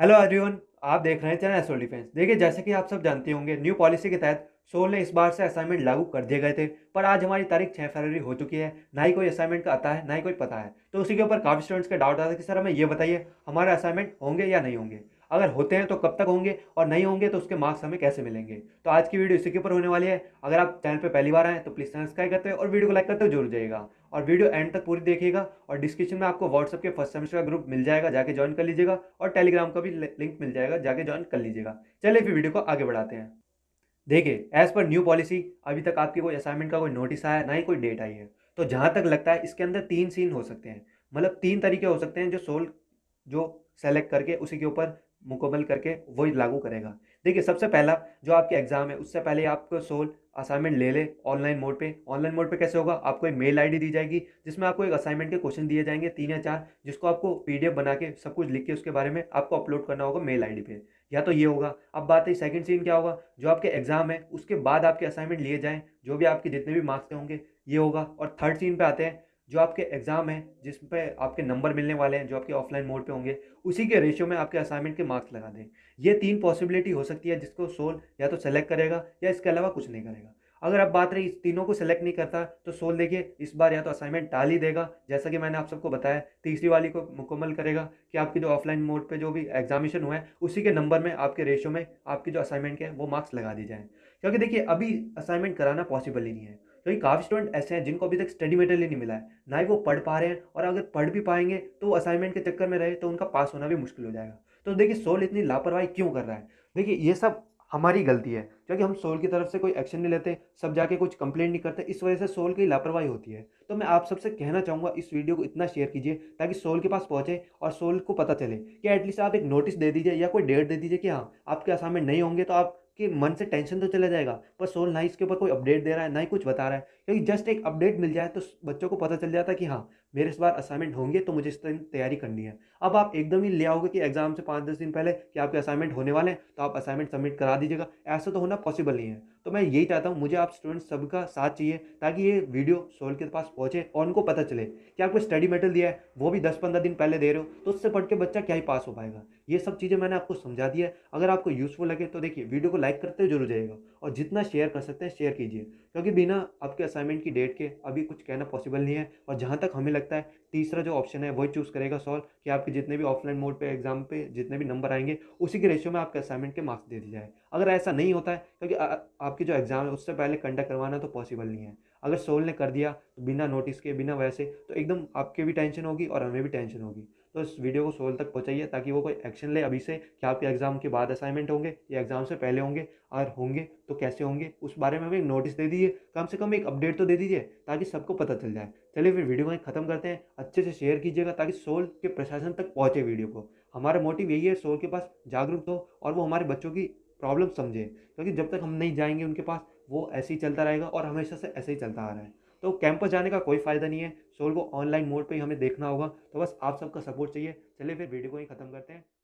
hello everyone आप देख रहे हैं चैनल एसो डिफेंस देखिए जैसे कि आप सब जानते होंगे न्यू पॉलिसी के तहत सोल ने इस बार से असाइनमेंट लागू कर दिए गए थे पर आज हमारी तारीख छः फरवरी हो चुकी है ना ही कोई असाइनमेंट का आता है ना ही कोई पता है तो उसी के ऊपर काफ़ी स्टूडेंट्स का डाउट आता है कि सर हमें ये बताइए हमारे असाइनमेंट होंगे या नहीं होंगे अगर होते हैं तो कब तक होंगे और नहीं होंगे तो उसके मार्क्स हमें कैसे मिलेंगे तो आज की वीडियो इसी के ऊपर होने वाली है अगर आप चैनल पर पहली बार आएँ तो प्लीज़ सब्सक्राइब करते हैं और वीडियो को लाइक करते हो जरूर जाइएगा और वीडियो एंड तक पूरी देखिएगा और डिस्क्रिप्शन में आपको व्हाट्सअप के फर्स्ट सेमेस्टर का ग्रुप मिल जाएगा जाके ज्वाइन कर लीजिएगा और टेलीग्राम का भी लिंक मिल जाएगा जाके ज्वाइन कर लीजिएगा चलिए फिर वीडियो को आगे बढ़ाते हैं देखिए एज़ पर न्यू पॉलिसी अभी तक आपकी कोई असाइनमेंट का कोई नोटिस आया ना ही कोई डेट आई है तो जहाँ तक लगता है इसके अंदर तीन सीन हो सकते हैं मतलब तीन तरीके हो सकते हैं जो सोल जो सेलेक्ट करके उसी के ऊपर मुकम्मल करके वो लागू करेगा देखिए सबसे पहला जो आपके एग्ज़ाम है उससे पहले आपको सोल असाइनमेंट ले ले ऑनलाइन मोड पे ऑनलाइन मोड पे कैसे होगा आपको एक मेल आईडी दी जाएगी जिसमें आपको एक असाइनमेंट के क्वेश्चन दिए जाएंगे तीन या चार जिसको आपको पीडीएफ बना के सब कुछ लिख के उसके बारे में आपको अपलोड करना होगा मेल आईडी पे या तो ये होगा अब बात है सेकंड सीन क्या होगा जो आपके एग्जाम है उसके बाद आपके असाइनमेंट लिए जाएँ जो भी आपके जितने भी मार्क्स होंगे ये होगा और थर्ड सीन पर आते हैं जो आपके एग्ज़ाम हैं जिस पे आपके नंबर मिलने वाले हैं जो आपके ऑफलाइन मोड पे होंगे उसी के रेशियो में आपके असाइनमेंट के मार्क्स लगा दें ये तीन पॉसिबिलिटी हो सकती है जिसको सोल या तो सेलेक्ट करेगा या इसके अलावा कुछ नहीं करेगा अगर आप बात रही इस तीनों को सेलेक्ट नहीं करता तो सोल देखिए इस बार या तो असाइनमेंट टाल ही देगा जैसा कि मैंने आप सबको बताया तीसरी वाली को मुकम्मल करेगा कि आपकी जो ऑफलाइन मोड पे जो भी एग्जामिशन हुआ है उसी के नंबर में आपके रेशो में आपकी जो असाइनमेंट के वो मार्क्स लगा दिए जाएँ क्योंकि देखिए अभी असाइनमेंट कराना पॉसिबल ही नहीं है तो ये काफ़ी स्टूडेंट ऐसे हैं जिनको अभी तक स्टडी मटेरियल ही नहीं मिला है ना ही वो पढ़ पा रहे हैं और अगर पढ़ भी पाएंगे तो असाइनमेंट के चक्कर में रहे तो उनका पास होना भी मुश्किल हो जाएगा तो देखिए सोल इतनी लापरवाही क्यों कर रहा है देखिए ये सब हमारी गलती है क्योंकि हम सोल की तरफ से कोई एक्शन नहीं लेते सब जाके कुछ कंप्लेंट नहीं करते इस वजह से सोल की लापरवाही होती है तो मैं आप सबसे कहना चाहूँगा इस वीडियो को इतना शेयर कीजिए ताकि सोल के पास पहुँचे और सोल को पता चले कि एटलीस्ट आप एक नोटिस दे दीजिए या कोई डेट दे दीजिए कि हाँ आपके असाइनमेंट नहीं होंगे तो आप कि मन से टेंशन तो चला जाएगा पर सोल ना इसके ऊपर कोई अपडेट दे रहा है ना ही कुछ बता रहा है क्योंकि जस्ट एक अपडेट मिल जाए तो बच्चों को पता चल जाता है कि हाँ मेरे इस बार असाइनमेंट होंगे तो मुझे इस तरह तैयारी करनी है अब आप एकदम ही ले आओगे कि एग्जाम से पाँच दस दिन पहले कि आपके असाइनमेंट होने वाले हैं तो आप असाइनमेंट सबमिट करा दीजिएगा ऐसा तो होना पॉसिबल नहीं है तो मैं यही चाहता हूँ मुझे आप स्टूडेंट्स सबका साथ चाहिए ताकि ये वीडियो सोल के पास पहुँचे और उनको पता चले कि आपको स्टडी मेटल दिया है वो भी दस पंद्रह दिन पहले दे रहे हो तो उससे पढ़ के बच्चा क्या ही पास हो पाएगा ये सब चीज़ें मैंने आपको समझा दी है अगर आपको यूज़फुल लगे तो देखिए वीडियो को लाइक करते जरूर जाइएगा और जितना शेयर कर सकते हैं शेयर कीजिए क्योंकि बिना आपके असाइनमेंट की डेट के अभी कुछ कहना पॉसिबल नहीं है और जहाँ तक हमें लगता है तीसरा जो ऑप्शन है वही चूज़ करेगा सॉल्व कि आपके जितने भी ऑफलाइन मोड पे एग्जाम पे जितने भी नंबर आएंगे उसी के रेशियो में आपके असाइनमेंट के मार्क्स दे दिए जाए अगर ऐसा नहीं होता है क्योंकि आ, आपके जो एग्ज़ाम है उससे पहले कंडक्ट करवाना तो पॉसिबल नहीं है अगर सोल ने कर दिया तो बिना नोटिस के बिना वैसे तो एकदम आपके भी टेंशन होगी और हमें भी टेंशन होगी तो इस वीडियो को सोल तक पहुँचाइए ताकि वो कोई एक्शन ले अभी से कि आपके एग्ज़ाम के बाद असाइनमेंट होंगे या एग्ज़ाम से पहले होंगे होंगे और होंगे तो कैसे होंगे उस बारे में हमें नोटिस दे दीजिए कम से कम एक अपडेट तो दे दीजिए ताकि सबको पता चल जाए चलिए फिर वीडियो को ख़त्म करते हैं अच्छे से शेयर कीजिएगा ताकि सोल के प्रशासन तक पहुँचे वीडियो को हमारा मोटिव यही है सोल के पास जागरूक हो और वो हमारे बच्चों की प्रॉब्लम समझे क्योंकि जब तक हम नहीं जाएंगे उनके पास वो ऐसे ही चलता रहेगा और हमेशा से ऐसे ही चलता आ रहा है तो कैंपस जाने का कोई फ़ायदा नहीं है सोल को ऑनलाइन मोड पे ही हमें देखना होगा तो बस आप सबका सपोर्ट चाहिए चलिए फिर वीडियो को ही ख़त्म करते हैं